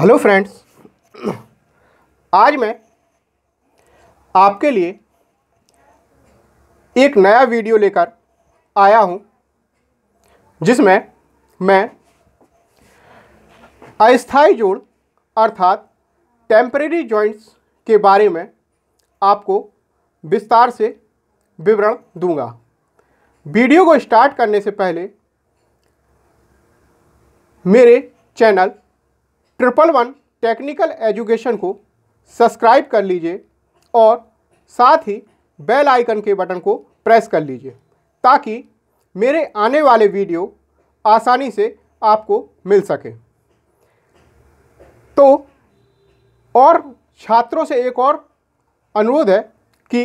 hello friends आज मैं आपके लिए एक नया वीडियो लेकर आया हूं जिसमें मैं अस्थाई जोड़ अर्थात टेम्परेरी जॉइंट्स के बारे में आपको विस्तार से विवरण दूंगा वीडियो को स्टार्ट करने से पहले मेरे channel triple one technical education को सब्सक्राइब कर लीजिए और साथ ही बेल आइकन के बटन को प्रेस कर लीजिए ताकि मेरे आने वाले वीडियो आसानी से आपको मिल सके तो और छात्रों से एक और अनुरोध है कि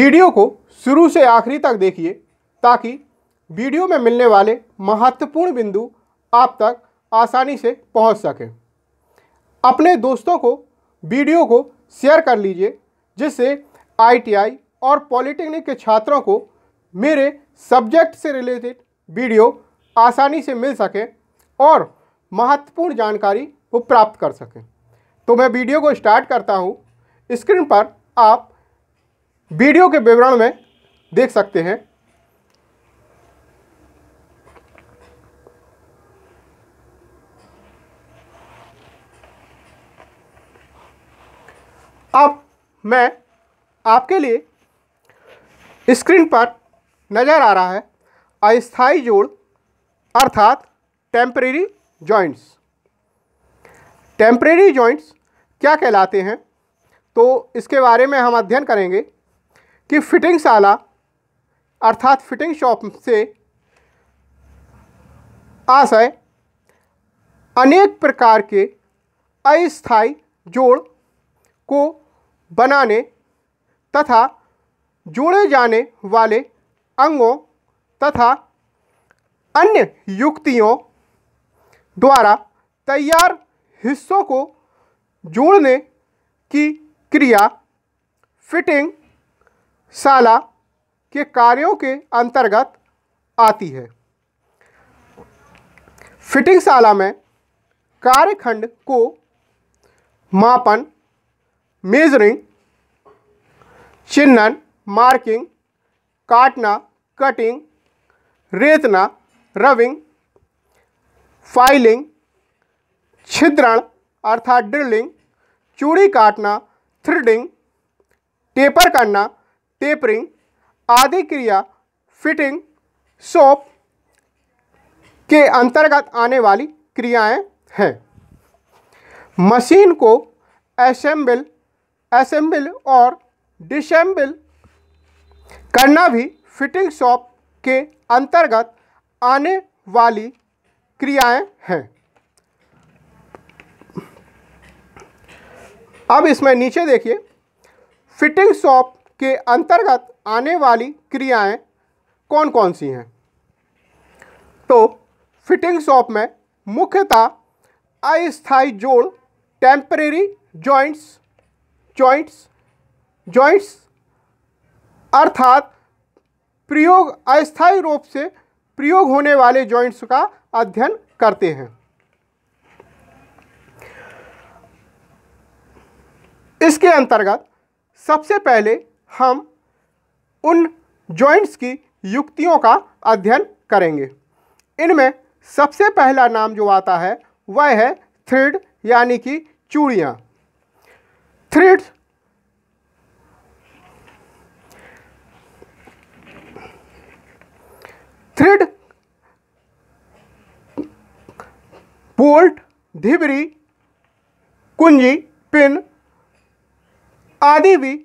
वीडियो को शुरू से आखिरी तक देखिए ताकि वीडियो में मिलने वाले महत्वपूर्ण बिंदु आप तक आसानी से पहुंच सके अपने दोस्तों को वीडियो को शेयर कर लीजिए जिससे आईटीआई और पॉलिटेक्निक के छात्रों को मेरे सब्जेक्ट से रिलेटेड वीडियो आसानी से मिल सके और महत्वपूर्ण जानकारी वो प्राप्त कर सकें तो मैं वीडियो को स्टार्ट करता हूँ स्क्रीन पर आप वीडियो के विवरण में देख सकते हैं अब मैं आपके लिए स्क्रीन पर नज़र आ रहा है अस्थाई जोड़ अर्थात टेम्परेरी जॉइंट्स टेम्परेरी जॉइंट्स क्या कहलाते हैं तो इसके बारे में हम अध्ययन करेंगे कि फिटिंगशाला अर्थात फिटिंग शॉप से आशय अनेक प्रकार के अस्थाई जोड़ को बनाने तथा जोड़े जाने वाले अंगों तथा अन्य युक्तियों द्वारा तैयार हिस्सों को जोड़ने की क्रिया फिटिंग साला के कार्यों के अंतर्गत आती है फिटिंग साला में कार्यखंड को मापन मेजरिंग चिन्हन मार्किंग काटना कटिंग रेतना रविंग फाइलिंग छिद्रण अर्थात ड्रिलिंग चूड़ी काटना थ्रिडिंग टेपर करना टेपरिंग आदि क्रिया फिटिंग सोप के अंतर्गत आने वाली क्रियाएं हैं मशीन को असेंबल असेंबल और डिसेंबल करना भी फिटिंग शॉप के अंतर्गत आने वाली क्रियाएं हैं अब इसमें नीचे देखिए फिटिंग शॉप के अंतर्गत आने वाली क्रियाएं कौन कौन सी हैं तो फिटिंग शॉप में मुख्यतः अस्थाई जोड़ टेम्परेरी जॉइंट्स जॉइंट्स जॉइंट्स अर्थात प्रयोग अस्थायी रूप से प्रयोग होने वाले जॉइंट्स का अध्ययन करते हैं इसके अंतर्गत सबसे पहले हम उन जॉइंट्स की युक्तियों का अध्ययन करेंगे इनमें सबसे पहला नाम जो आता है वह है थ्रेड यानी कि चूड़ियाँ थ्रेड थ्रेड बोल्ट धिबरी कुंजी पिन आदि भी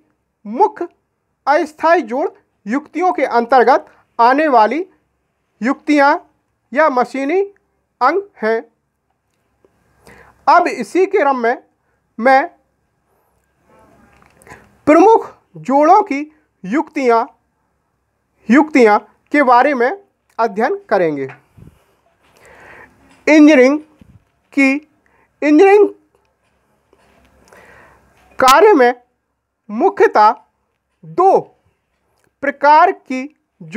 मुख्य अस्थायी जोड़ युक्तियों के अंतर्गत आने वाली युक्तियां या मशीनी अंग हैं अब इसी क्रम में मैं प्रमुख जोड़ों की युक्तियाँ युक्तियाँ के बारे में अध्ययन करेंगे इंजीनियरिंग की इंजीनियरिंग कार्य में मुख्यतः दो प्रकार की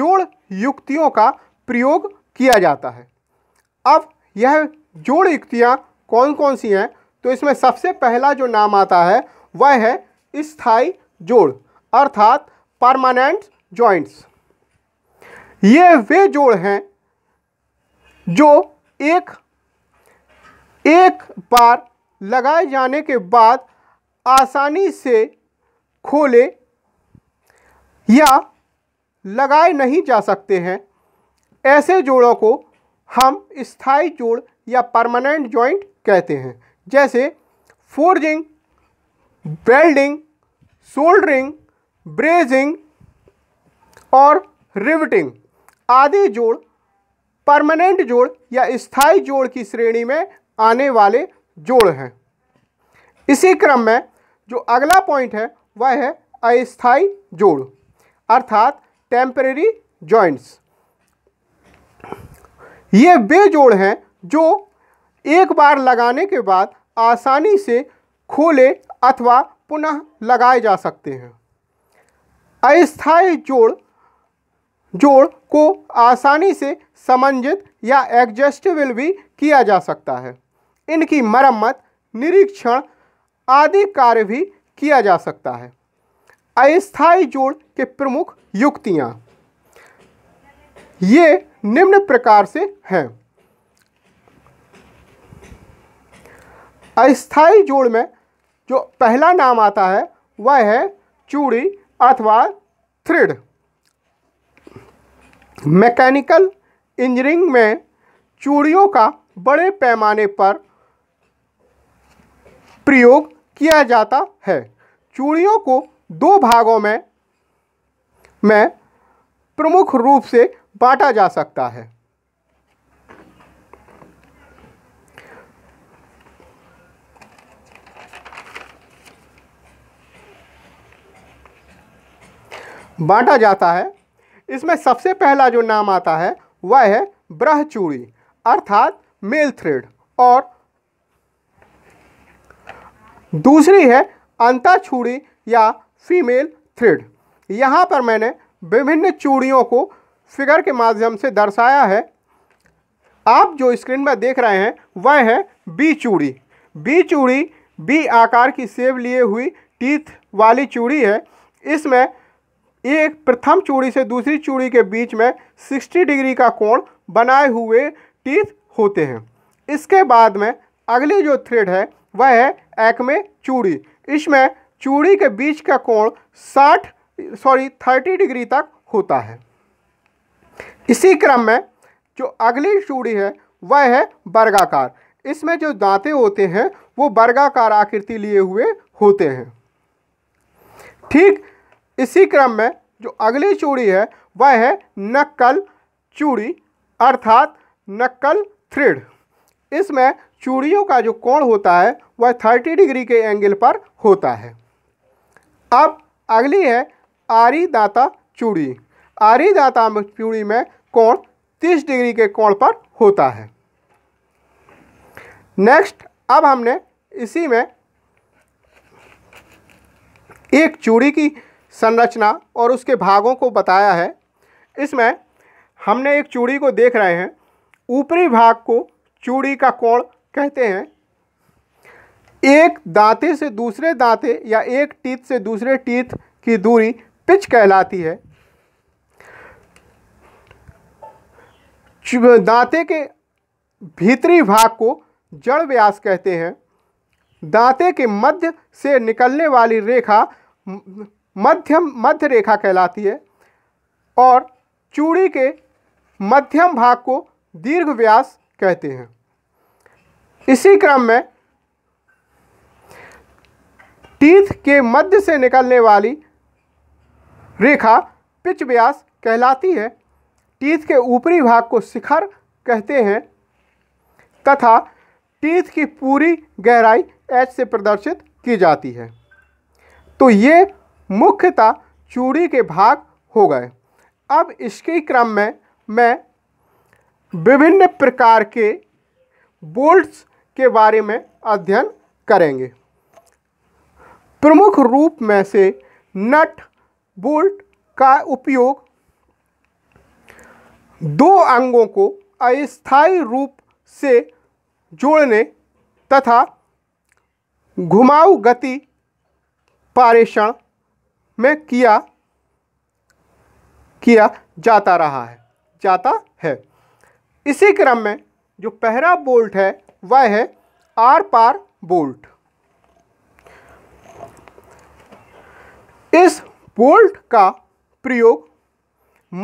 जोड़ युक्तियों का प्रयोग किया जाता है अब यह जोड़ युक्तियाँ कौन कौन सी हैं तो इसमें सबसे पहला जो नाम आता है वह है स्थाई जोड़ अर्थात परमानेंट जॉइंट्स ये वे जोड़ हैं जो एक एक बार लगाए जाने के बाद आसानी से खोले या लगाए नहीं जा सकते हैं ऐसे जोड़ों को हम स्थाई जोड़ या परमानेंट जॉइंट कहते हैं जैसे फोर्जिंग वेल्डिंग सोल्डरिंग ब्रेजिंग और रिवटिंग आदि जोड़ परमानेंट जोड़ या स्थायी जोड़ की श्रेणी में आने वाले जोड़ हैं इसी क्रम में जो अगला पॉइंट है वह है अस्थाई जोड़ अर्थात टेम्परेरी जॉइंट्स ये वे जोड़ हैं जो एक बार लगाने के बाद आसानी से खोले अथवा पुनः लगाए जा सकते हैं अस्थायी जोड़ जोड़ को आसानी से समंजित या एडजस्टेबल भी किया जा सकता है इनकी मरम्मत निरीक्षण आदि कार्य भी किया जा सकता है अस्थायी जोड़ के प्रमुख युक्तियाँ ये निम्न प्रकार से हैं अस्थायी जोड़ में जो पहला नाम आता है वह है चूड़ी अथवा थ्रिड मैकेनिकल इंजीनियरिंग में चूड़ियों का बड़े पैमाने पर प्रयोग किया जाता है चूड़ियों को दो भागों में मैं प्रमुख रूप से बांटा जा सकता है बांटा जाता है इसमें सबसे पहला जो नाम आता है वह है ब्रहचूड़ी अर्थात मेल थ्रेड और दूसरी है अंता चूड़ी या फीमेल थ्रेड यहाँ पर मैंने विभिन्न चूड़ियों को फिगर के माध्यम से दर्शाया है आप जो स्क्रीन में देख रहे हैं वह है बी चूड़ी बी चूड़ी बी आकार की सेब लिए हुई टीथ वाली चूड़ी है इसमें एक प्रथम चूड़ी से दूसरी चूड़ी के बीच में 60 डिग्री का कोण बनाए हुए टीथ होते हैं इसके बाद में अगली जो थ्रेड है वह है एक में चूड़ी इसमें चूड़ी के बीच का कोण 60 सॉरी 30 डिग्री तक होता है इसी क्रम में जो अगली चूड़ी है वह है वर्गाकार इसमें जो दांते होते हैं वो वर्गाकार आकृति लिए हुए होते हैं ठीक इसी क्रम में जो अगली चूड़ी है वह है नक्कल चूड़ी अर्थात नक्कल थ्रेड इसमें चूड़ियों का जो कोण होता है वह थर्टी डिग्री के एंगल पर होता है अब अगली है आरी दाता चूड़ी आरी दाता चूड़ी में कोण तीस डिग्री के कोण पर होता है नेक्स्ट अब हमने इसी में एक चूड़ी की संरचना और उसके भागों को बताया है इसमें हमने एक चूड़ी को देख रहे हैं ऊपरी भाग को चूड़ी का कोण कहते हैं एक दांते से दूसरे दांते या एक टीथ से दूसरे टीथ की दूरी पिच कहलाती है दांते के भीतरी भाग को जड़ व्यास कहते हैं दांते के मध्य से निकलने वाली रेखा मध्यम मध्य रेखा कहलाती है और चूड़ी के मध्यम भाग को दीर्घ व्यास कहते हैं इसी क्रम में टीथ के मध्य से निकलने वाली रेखा पिच व्यास कहलाती है टीथ के ऊपरी भाग को शिखर कहते हैं तथा टीथ की पूरी गहराई एच से प्रदर्शित की जाती है तो ये मुख्यतः चूड़ी के भाग हो गए अब इसके क्रम में मैं विभिन्न प्रकार के बोल्ट्स के बारे में अध्ययन करेंगे प्रमुख रूप में से नट बोल्ट का उपयोग दो अंगों को अस्थायी रूप से जोड़ने तथा घुमाऊ गति पारेषण में किया किया जाता रहा है जाता है इसी क्रम में जो पहला बोल्ट है वह है आर पार बोल्ट इस बोल्ट का प्रयोग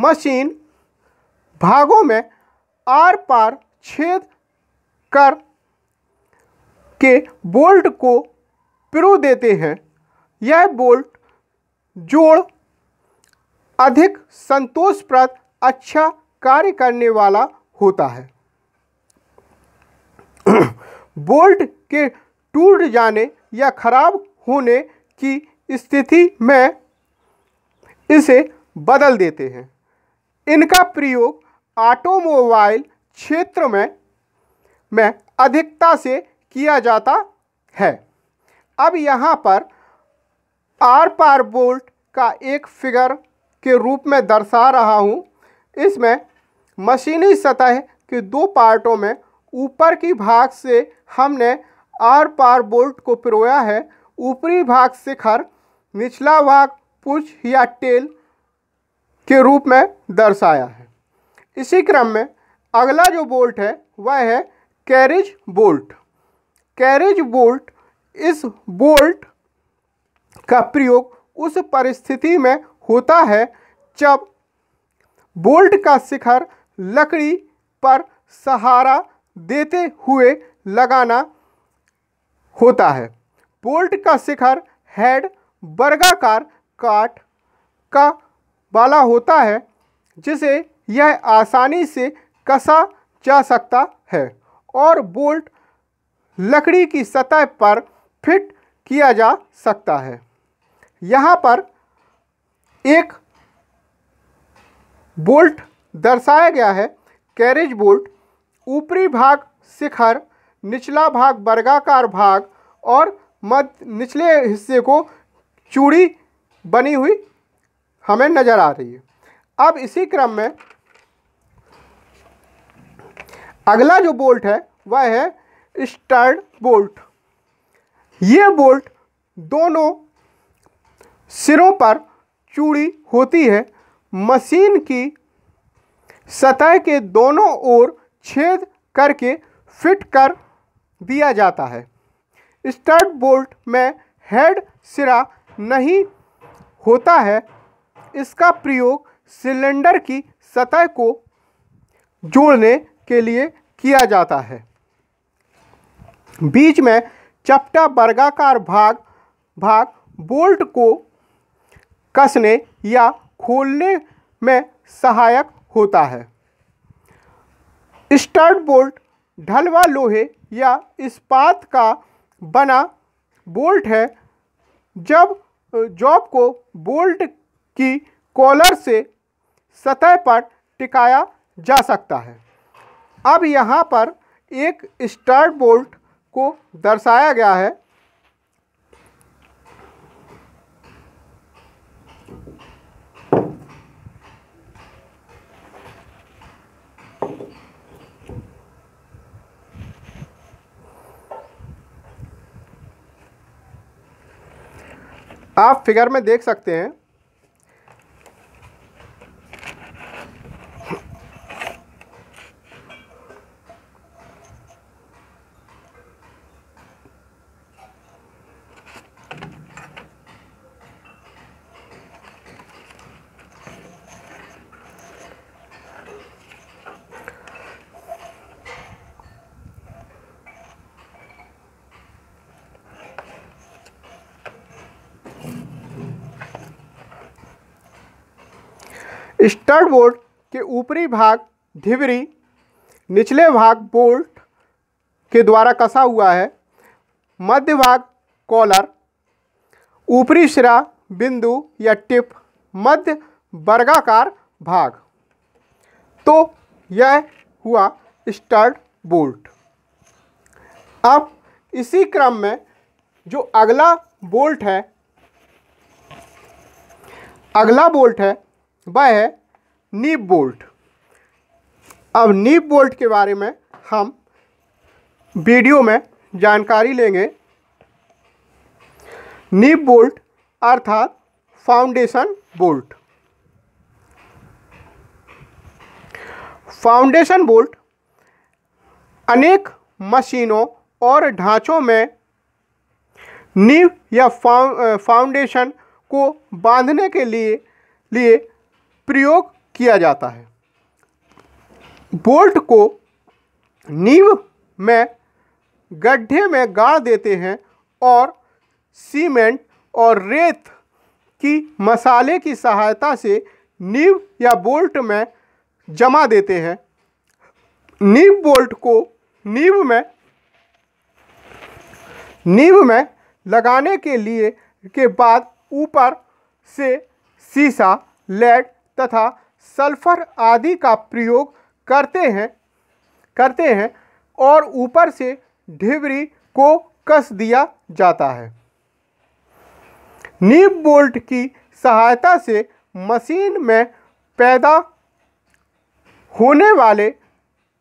मशीन भागों में आर पार छेद कर के बोल्ट को पिरो देते हैं यह बोल्ट जोड़ अधिक संतोषप्रद अच्छा कार्य करने वाला होता है बोल्ट के टूट जाने या खराब होने की स्थिति में इसे बदल देते हैं इनका प्रयोग ऑटोमोबाइल क्षेत्र में में अधिकता से किया जाता है अब यहाँ पर आर पार बोल्ट का एक फिगर के रूप में दर्शा रहा हूँ इसमें मशीनी सतह के दो पार्टों में ऊपर की भाग से हमने आर पार बोल्ट को पिरोया है ऊपरी भाग शिखर निचला भाग पुछ या टेल के रूप में दर्शाया है इसी क्रम में अगला जो बोल्ट है वह है कैरिज बोल्ट कैरिज बोल्ट इस बोल्ट का प्रयोग उस परिस्थिति में होता है जब बोल्ट का शिखर लकड़ी पर सहारा देते हुए लगाना होता है बोल्ट का शिखर हेड वर्गाकार काट का वाला होता है जिसे यह आसानी से कसा जा सकता है और बोल्ट लकड़ी की सतह पर फिट किया जा सकता है यहाँ पर एक बोल्ट दर्शाया गया है कैरेज बोल्ट ऊपरी भाग शिखर निचला भाग वर्गाकार भाग और मध्य निचले हिस्से को चूड़ी बनी हुई हमें नज़र आ रही है अब इसी क्रम में अगला जो बोल्ट है वह है स्टर्ड बोल्ट ये बोल्ट दोनों सिरों पर चूड़ी होती है मशीन की सतह के दोनों ओर छेद करके फिट कर दिया जाता है स्टार्ट बोल्ट में हेड सिरा नहीं होता है इसका प्रयोग सिलेंडर की सतह को जोड़ने के लिए किया जाता है बीच में चपटा वर्गाकार भाग भाग बोल्ट को कसने या खोलने में सहायक होता है स्टार्ट बोल्ट ढलवा लोहे या इस्पात का बना बोल्ट है जब जॉब को बोल्ट की कॉलर से सतह पर टिकाया जा सकता है अब यहाँ पर एक स्टार्ट बोल्ट को दर्शाया गया है आप फिगर में देख सकते हैं स्टर्ड बोर्ड के ऊपरी भाग धिवरी निचले भाग बोल्ट के द्वारा कसा हुआ है मध्य भाग कॉलर ऊपरी सिरा बिंदु या टिप मध्य वर्गाकार भाग तो यह हुआ स्टर्ड बोल्ट अब इसी क्रम में जो अगला बोल्ट है अगला बोल्ट है वह है नीब बोल्ट अब नीब बोल्ट के बारे में हम वीडियो में जानकारी लेंगे नीब बोल्ट अर्थात फाउंडेशन बोल्ट फाउंडेशन बोल्ट अनेक मशीनों और ढांचों में नीव या फाउंडेशन को बांधने के लिए लिए प्रयोग किया जाता है बोल्ट को नींव में गड्ढे में गाड़ देते हैं और सीमेंट और रेत की मसाले की सहायता से नींव या बोल्ट में जमा देते हैं नींव बोल्ट को नींव में नींव में लगाने के लिए के बाद ऊपर से सीसा लेड तथा सल्फर आदि का प्रयोग करते हैं करते हैं और ऊपर से ढिबरी को कस दिया जाता है नीब बोल्ट की सहायता से मशीन में पैदा होने वाले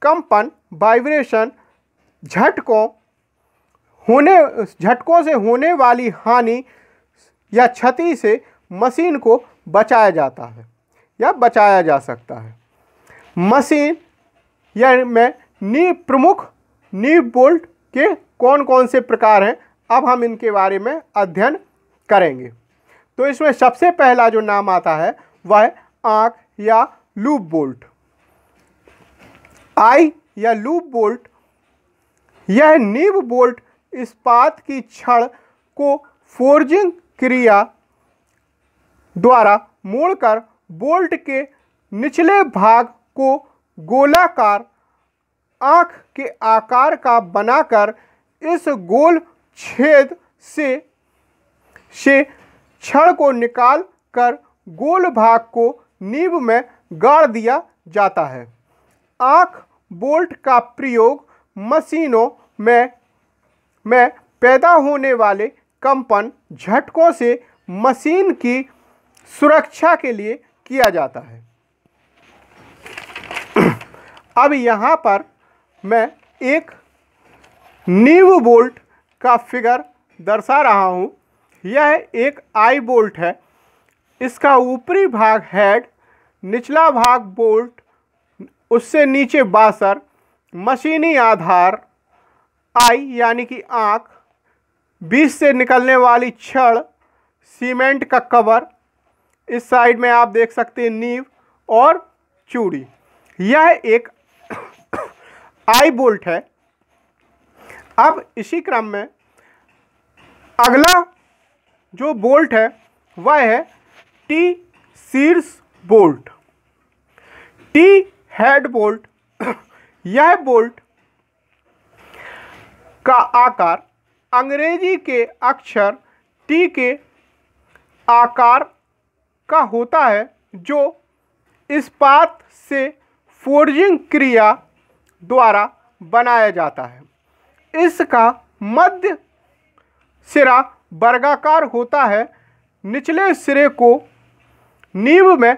कंपन वाइब्रेशन झटकों होने झटकों से होने वाली हानि या क्षति से मशीन को बचाया जाता है या बचाया जा सकता है मशीन या में नी प्रमुख नी बोल्ट के कौन कौन से प्रकार हैं अब हम इनके बारे में अध्ययन करेंगे तो इसमें सबसे पहला जो नाम आता है वह आँख या लूप बोल्ट आई या लूप बोल्ट यह नीब बोल्ट इस्पात की छड़ को फोर्जिंग क्रिया द्वारा मोड़कर बोल्ट के निचले भाग को गोलाकार आँख के आकार का बनाकर इस गोल छेद से से छड़ को निकाल कर गोल भाग को नींब में गाड़ दिया जाता है आँख बोल्ट का प्रयोग मशीनों में में पैदा होने वाले कंपन झटकों से मशीन की सुरक्षा के लिए किया जाता है अब यहाँ पर मैं एक नीव बोल्ट का फिगर दर्शा रहा हूँ यह एक आई बोल्ट है इसका ऊपरी भाग हेड निचला भाग बोल्ट उससे नीचे बासर मशीनी आधार आई यानी कि आँख बीज से निकलने वाली छड़ सीमेंट का कवर इस साइड में आप देख सकते हैं नींव और चूड़ी यह एक आई बोल्ट है अब इसी क्रम में अगला जो बोल्ट है वह है टी सीर्स बोल्ट टी हेड बोल्ट यह बोल्ट का आकार अंग्रेजी के अक्षर टी के आकार का होता है जो इस्पात से फोर्जिंग क्रिया द्वारा बनाया जाता है इसका मध्य सिरा वर्गाकार होता है निचले सिरे को नींब में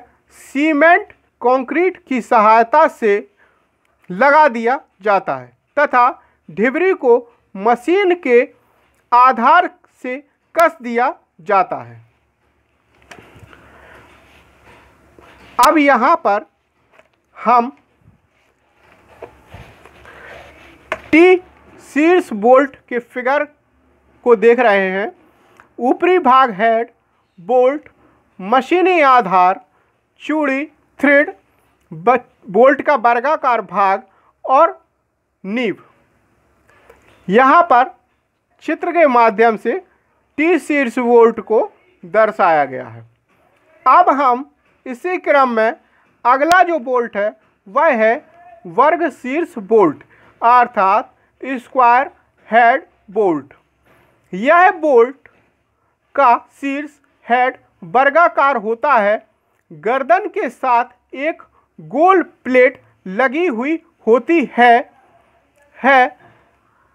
सीमेंट कंक्रीट की सहायता से लगा दिया जाता है तथा ढिबरी को मशीन के आधार से कस दिया जाता है अब यहाँ पर हम टी शीर्ष बोल्ट के फिगर को देख रहे हैं ऊपरी भाग हेड बोल्ट मशीनी आधार चूड़ी थ्रेड बोल्ट का वर्गाकार भाग और नीब यहाँ पर चित्र के माध्यम से टी शीर्ष बोल्ट को दर्शाया गया है अब हम इसी क्रम में अगला जो बोल्ट है वह है वर्ग शीर्ष बोल्ट अर्थात स्क्वायर हेड बोल्ट यह बोल्ट का शीर्ष हेड वर्गाकार होता है गर्दन के साथ एक गोल प्लेट लगी हुई होती है है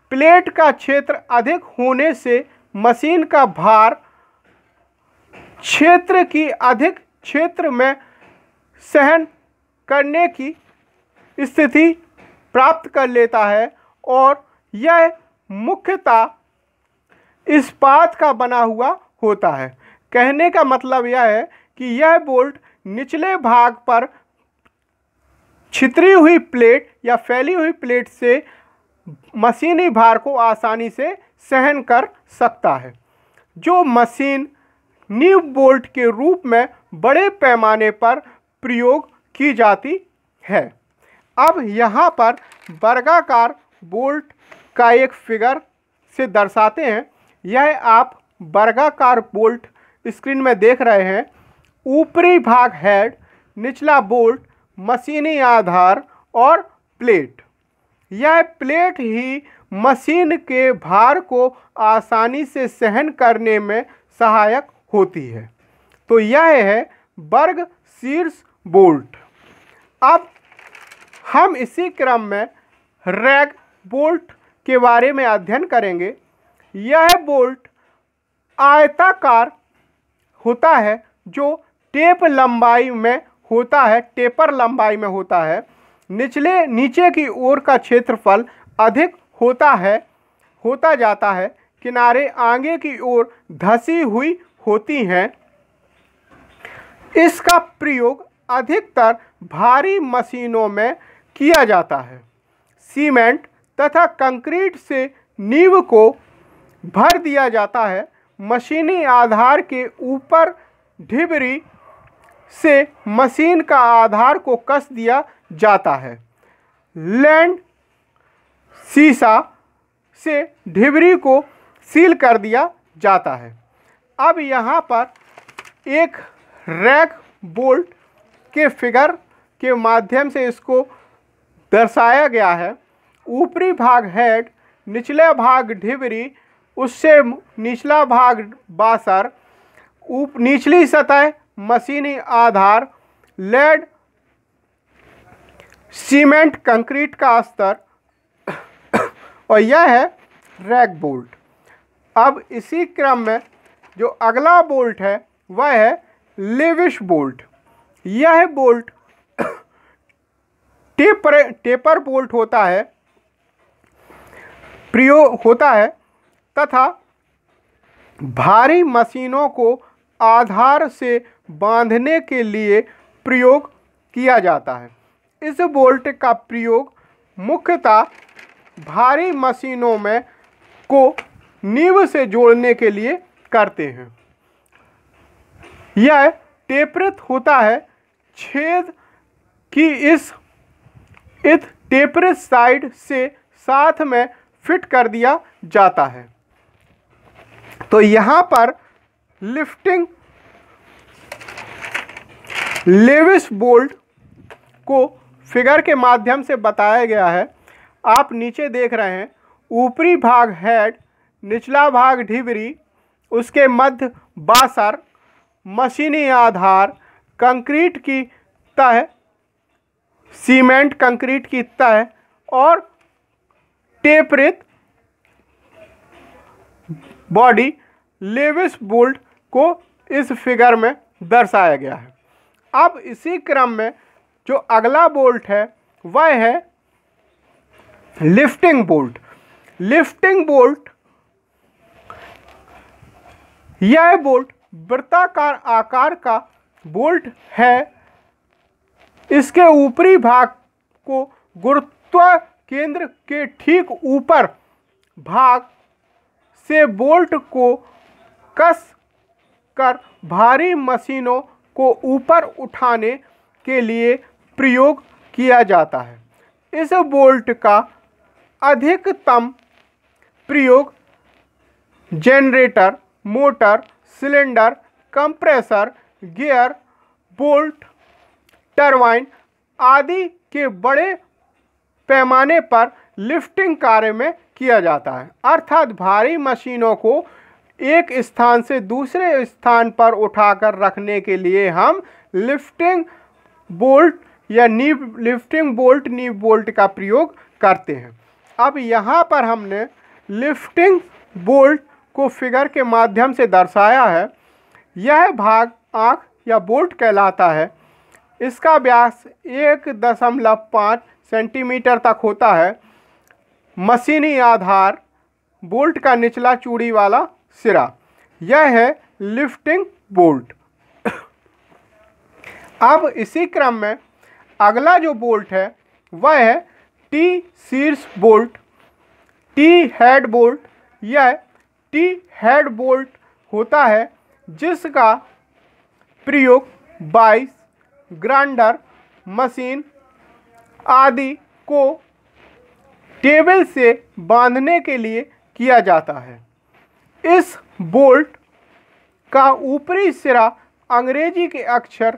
प्लेट का क्षेत्र अधिक होने से मशीन का भार क्षेत्र की अधिक क्षेत्र में सहन करने की स्थिति प्राप्त कर लेता है और यह मुख्यतः इस्पात का बना हुआ होता है कहने का मतलब यह है कि यह बोल्ट निचले भाग पर छितरी हुई प्लेट या फैली हुई प्लेट से मशीनी भार को आसानी से सहन कर सकता है जो मशीन नींव बोल्ट के रूप में बड़े पैमाने पर प्रयोग की जाती है अब यहाँ पर वर्गाकार बोल्ट का एक फिगर से दर्शाते हैं यह आप वर्गाकार बोल्ट स्क्रीन में देख रहे हैं ऊपरी भाग हेड निचला बोल्ट मशीनी आधार और प्लेट यह प्लेट ही मशीन के भार को आसानी से सहन करने में सहायक होती है तो यह है वर्ग शीर्ष बोल्ट अब हम इसी क्रम में रैग बोल्ट के बारे में अध्ययन करेंगे यह बोल्ट आयताकार होता है जो टेप लंबाई में होता है टेपर लंबाई में होता है निचले नीचे की ओर का क्षेत्रफल अधिक होता है होता जाता है किनारे आगे की ओर धसी हुई होती हैं इसका प्रयोग अधिकतर भारी मशीनों में किया जाता है सीमेंट तथा कंक्रीट से नींव को भर दिया जाता है मशीनी आधार के ऊपर ढिबरी से मशीन का आधार को कस दिया जाता है लैंड सीसा से ढिबरी को सील कर दिया जाता है अब यहाँ पर एक रैक बोल्ट के फिगर के माध्यम से इसको दर्शाया गया है ऊपरी भाग हेड निचले भाग ढिबरी उससे निचला भाग बासर ऊप निचली सतह मशीनी आधार लेड सीमेंट कंक्रीट का स्तर और यह है रैक बोल्ट अब इसी क्रम में जो अगला बोल्ट है वह है लेविश बोल्ट यह बोल्ट टेपर टेपर बोल्ट होता है प्रयोग होता है तथा भारी मशीनों को आधार से बांधने के लिए प्रयोग किया जाता है इस बोल्ट का प्रयोग मुख्यतः भारी मशीनों में को नींव से जोड़ने के लिए करते हैं यह टेपरित होता है छेद की इस इत टेपरित साइड से साथ में फिट कर दिया जाता है तो यहाँ पर लिफ्टिंग लेविस बोल्ट को फिगर के माध्यम से बताया गया है आप नीचे देख रहे हैं ऊपरी भाग हेड निचला भाग ढिबरी उसके मध्य बासर मशीनी आधार कंक्रीट की तह सीमेंट कंक्रीट की तह और टेपरित बॉडी लेविस बोल्ट को इस फिगर में दर्शाया गया है अब इसी क्रम में जो अगला बोल्ट है वह है लिफ्टिंग बोल्ट लिफ्टिंग बोल्ट यह बोल्ट वृत्ताकार आकार का बोल्ट है इसके ऊपरी भाग को गुरुत्व केंद्र के ठीक ऊपर भाग से बोल्ट को कस कर भारी मशीनों को ऊपर उठाने के लिए प्रयोग किया जाता है इस बोल्ट का अधिकतम प्रयोग generator motor cylinder compressor gear bolt turbine आदि के बड़े पैमाने पर लिफ्टिंग कार्य में किया जाता है अर्थात भारी मशीनों को एक स्थान से दूसरे स्थान पर उठाकर रखने के लिए हम लिफ्टिंग बोल्ट या nib lifting bolt nib bolt का प्रयोग करते हैं अब यहाँ पर हमने लिफ्टिंग बोल्ट को फिगर के माध्यम से दर्शाया है यह भाग आँख या बोल्ट कहलाता है इसका व्यास एक दशमलव पाँच सेंटीमीटर तक होता है मशीनी आधार बोल्ट का निचला चूड़ी वाला सिरा यह है लिफ्टिंग बोल्ट अब इसी क्रम में अगला जो बोल्ट है वह है टी शीर्ष बोल्ट टी हेड बोल्ट यह टी हेड बोल्ट होता है जिसका प्रयोग बाइस ग्राइंडर मशीन आदि को टेबल से बांधने के लिए किया जाता है इस बोल्ट का ऊपरी सिरा अंग्रेजी के अक्षर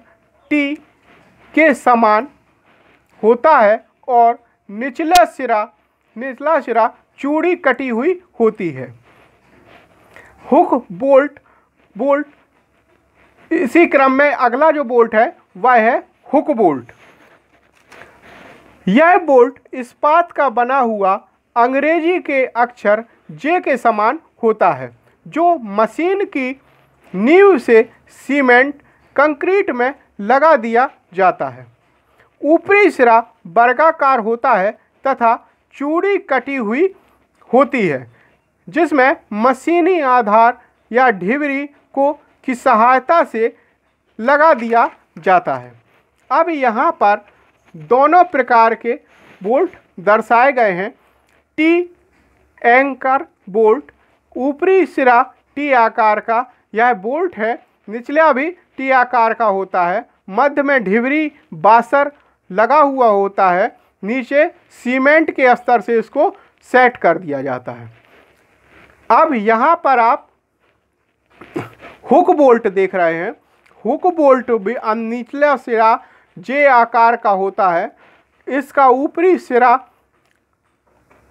टी के समान होता है और निचला सिरा निचला सिरा चूड़ी कटी हुई होती है हुक बोल्ट बोल्ट इसी क्रम में अगला जो बोल्ट है वह है हुक बोल्ट यह बोल्ट इस्पात का बना हुआ अंग्रेजी के अक्षर जे के समान होता है जो मशीन की नींव से सीमेंट कंक्रीट में लगा दिया जाता है ऊपरी सिरा बर्गाकार होता है तथा चूड़ी कटी हुई होती है जिसमें मशीनी आधार या ढिबरी को की सहायता से लगा दिया जाता है अब यहाँ पर दोनों प्रकार के बोल्ट दर्शाए गए हैं टी एंकर बोल्ट ऊपरी सिरा टी आकार का यह बोल्ट है निचला भी टी आकार का होता है मध्य में ढिबरी बासर लगा हुआ होता है नीचे सीमेंट के स्तर से इसको सेट कर दिया जाता है अब यहाँ पर आप हुक बोल्ट देख रहे हैं हुक बोल्ट भी निचला सिरा जे आकार का होता है इसका ऊपरी सिरा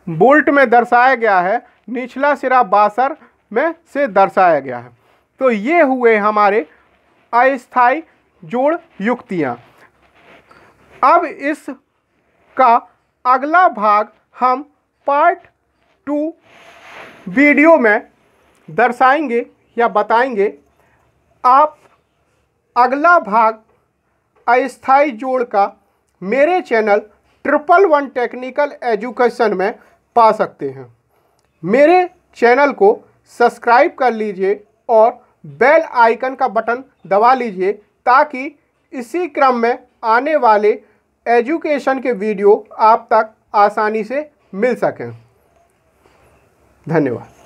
बोल्ट में दर्शाया गया है निचला सिरा बासर में से दर्शाया गया है तो ये हुए हमारे अस्थाई जोड़ युक्तियाँ अब इस का अगला भाग हम पार्ट टू वीडियो में दर्शाएंगे या बताएंगे आप अगला भाग अस्थाई जोड़ का मेरे channel triple one technical education में पा सकते हैं मेरे चैनल को सब्सक्राइब कर लीजिए और बेल आइकन का बटन दबा लीजिए ताकि इसी क्रम में आने वाले एजुकेशन के वीडियो आप तक आसानी से मिल सकें धन्यवाद